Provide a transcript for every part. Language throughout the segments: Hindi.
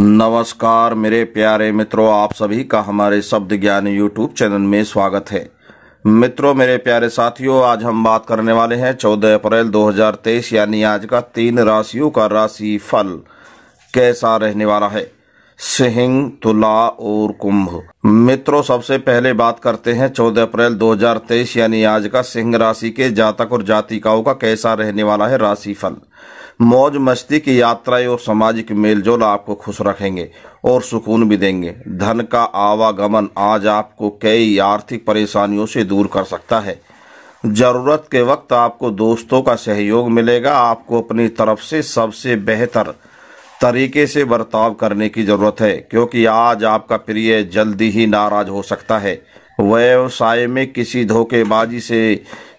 नमस्कार मेरे प्यारे मित्रों आप सभी का हमारे शब्द ज्ञान यूट्यूब चैनल में स्वागत है मित्रों मेरे प्यारे साथियों आज हम बात करने वाले हैं 14 अप्रैल 2023 यानी आज का तीन राशियों का राशि फल कैसा रहने वाला है सिंह तुला और कुंभ मित्रों सबसे पहले बात करते हैं 14 अप्रैल 2023 यानी आज का सिंह राशि के जातक और जातिकाओं का कैसा रहने वाला है राशि फल मौज मस्ती की यात्राएं और सामाजिक मेलजोल आपको खुश रखेंगे और सुकून भी देंगे धन का आवागमन आज आपको कई आर्थिक परेशानियों से दूर कर सकता है ज़रूरत के वक्त आपको दोस्तों का सहयोग मिलेगा आपको अपनी तरफ से सबसे बेहतर तरीके से बर्ताव करने की ज़रूरत है क्योंकि आज आपका प्रिय जल्दी ही नाराज हो सकता है व्यवसाय में किसी धोखेबाजी से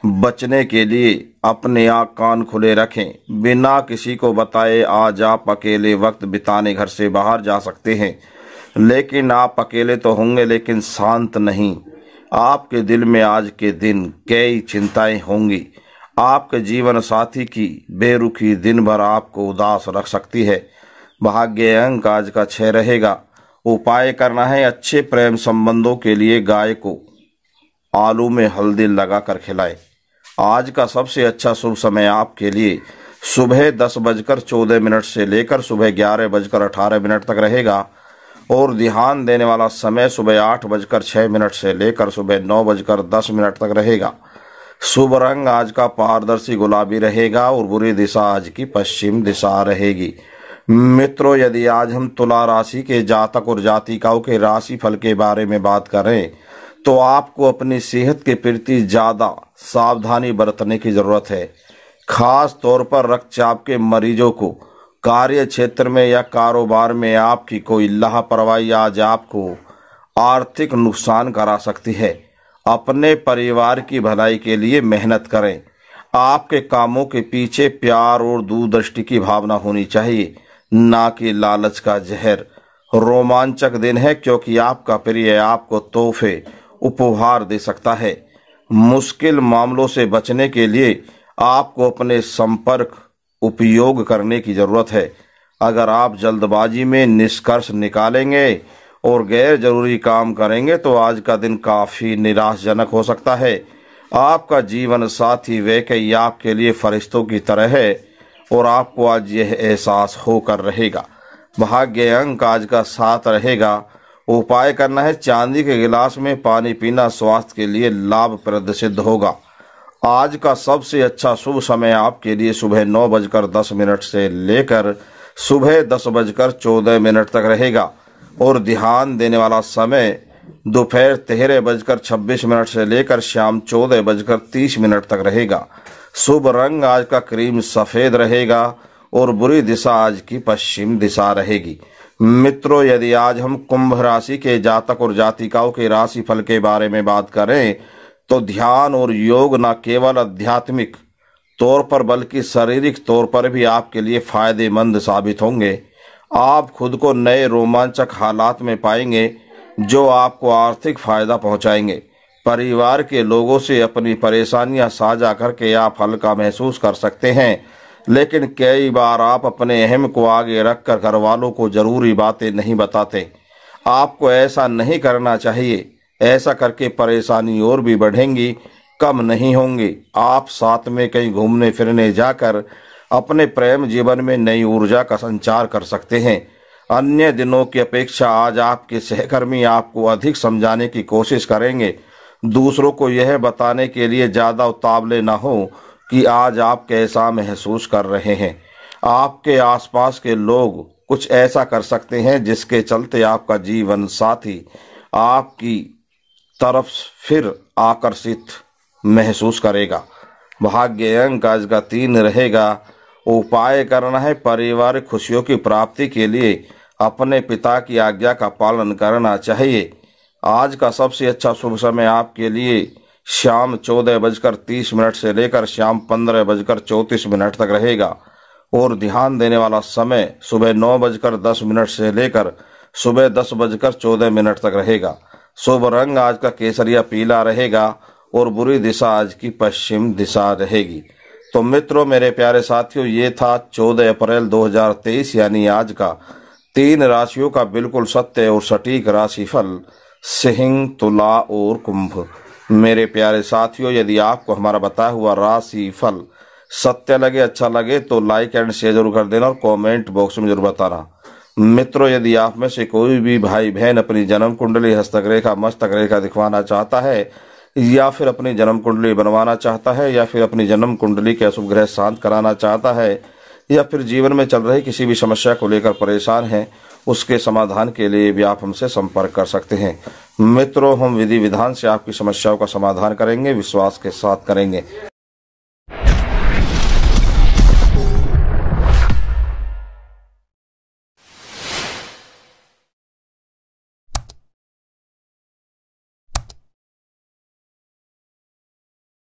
बचने के लिए अपने आँख कान खुले रखें बिना किसी को बताए आज आप अकेले वक्त बिताने घर से बाहर जा सकते हैं लेकिन आप अकेले तो होंगे लेकिन शांत नहीं आपके दिल में आज के दिन कई चिंताएं होंगी आपके जीवन साथी की बेरुखी दिन भर आपको उदास रख सकती है भाग्य अंक आज का छः रहेगा उपाय करना है अच्छे प्रेम संबंधों के लिए गाय को आलू में हल्दी लगा कर खिलाएं आज का सबसे अच्छा शुभ समय आपके लिए सुबह दस बजकर चौदह मिनट से लेकर सुबह ग्यारह बजकर अठारह मिनट तक रहेगा और ध्यान देने वाला समय सुबह आठ बजकर छः मिनट से लेकर सुबह नौ बजकर दस मिनट तक रहेगा शुभ रंग आज का पारदर्शी गुलाबी रहेगा और बुरी दिशा आज की पश्चिम दिशा रहेगी मित्रों यदि आज हम तुला राशि के जातक और जातिकाओं के राशि फल के बारे में बात करें तो आपको अपनी सेहत के प्रति ज़्यादा सावधानी बरतने की ज़रूरत है खास तौर पर रक्तचाप के मरीजों को कार्य क्षेत्र में या कारोबार में आपकी कोई लापरवाही आज आपको आर्थिक नुकसान करा सकती है अपने परिवार की भलाई के लिए मेहनत करें आपके कामों के पीछे प्यार और दूरदृष्टि की भावना होनी चाहिए ना कि लालच का जहर रोमांचक दिन है क्योंकि आपका प्रिय आपको तोहफे उपहार दे सकता है मुश्किल मामलों से बचने के लिए आपको अपने संपर्क उपयोग करने की ज़रूरत है अगर आप जल्दबाजी में निष्कर्ष निकालेंगे और गैर जरूरी काम करेंगे तो आज का दिन काफ़ी निराशजनक हो सकता है आपका जीवन साथी कई आपके लिए फरिश्तों की तरह है और आपको आज यह एहसास होकर रहेगा भाग्य अंक आज का साथ रहेगा उपाय करना है चांदी के गिलास में पानी पीना स्वास्थ्य के लिए लाभप्रद सिद्ध होगा आज का सबसे अच्छा शुभ समय आपके लिए सुबह नौ बजकर दस मिनट से लेकर सुबह दस बजकर चौदह मिनट तक रहेगा और ध्यान देने वाला समय दोपहर तेरह बजकर छब्बीस मिनट से लेकर शाम चौदह बजकर तीस मिनट तक रहेगा शुभ रंग आज का क्रीम सफ़ेद रहेगा और बुरी दिशा आज की पश्चिम दिशा रहेगी मित्रों यदि आज हम कुंभ राशि के जातक और जातिकाओं के राशि फल के बारे में बात करें तो ध्यान और योग न केवल आध्यात्मिक तौर पर बल्कि शारीरिक तौर पर भी आपके लिए फायदेमंद साबित होंगे आप खुद को नए रोमांचक हालात में पाएंगे जो आपको आर्थिक फायदा पहुंचाएंगे परिवार के लोगों से अपनी परेशानियां साझा करके आप हल्का महसूस कर सकते हैं लेकिन कई बार आप अपने अहम को आगे रखकर घर वालों को ज़रूरी बातें नहीं बताते आपको ऐसा नहीं करना चाहिए ऐसा करके परेशानी और भी बढ़ेंगी कम नहीं होंगी आप साथ में कहीं घूमने फिरने जाकर अपने प्रेम जीवन में नई ऊर्जा का संचार कर सकते हैं अन्य दिनों की अपेक्षा आज आपके सहकर्मी आपको अधिक समझाने की कोशिश करेंगे दूसरों को यह बताने के लिए ज़्यादा उतावले ना हो कि आज आप कैसा महसूस कर रहे हैं आपके आसपास के लोग कुछ ऐसा कर सकते हैं जिसके चलते आपका जीवन साथी आपकी तरफ फिर आकर्षित महसूस करेगा भाग्य अंक आज का तीन रहेगा उपाय करना है पारिवारिक खुशियों की प्राप्ति के लिए अपने पिता की आज्ञा का पालन करना चाहिए आज का सबसे अच्छा शुभ समय आपके लिए शाम चौदह बजकर तीस मिनट से लेकर शाम पंद्रह बजकर चौंतीस मिनट तक रहेगा और ध्यान देने वाला समय सुबह नौ बजकर दस मिनट से लेकर सुबह दस बजकर चौदह मिनट तक रहेगा शुभ रंग आज का केसरिया पीला रहेगा और बुरी दिशा आज की पश्चिम दिशा रहेगी तो मित्रों मेरे प्यारे साथियों ये था 14 अप्रैल 2023 यानी आज का तीन राशियों का बिल्कुल सत्य और सटीक राशिफल सिंह तुला और कुंभ मेरे प्यारे साथियों यदि आपको हमारा बताया हुआ राशि फल सत्य लगे अच्छा लगे तो लाइक एंड शेयर जरूर कर देना और कमेंट बॉक्स में जरूर बताना मित्रों यदि आप में से कोई भी भाई बहन अपनी जन्म कुंडली हस्तक रेखा मस्तक रेखा दिखवाना चाहता है या फिर अपनी जन्म कुंडली बनवाना चाहता है या फिर अपनी जन्म कुंडली के अशुभ ग्रह शांत कराना चाहता है या फिर जीवन में चल रही किसी भी समस्या को लेकर परेशान हैं उसके समाधान के लिए भी आप हमसे संपर्क कर सकते हैं मित्रों हम विधि विधान से आपकी समस्याओं का समाधान करेंगे विश्वास के साथ करेंगे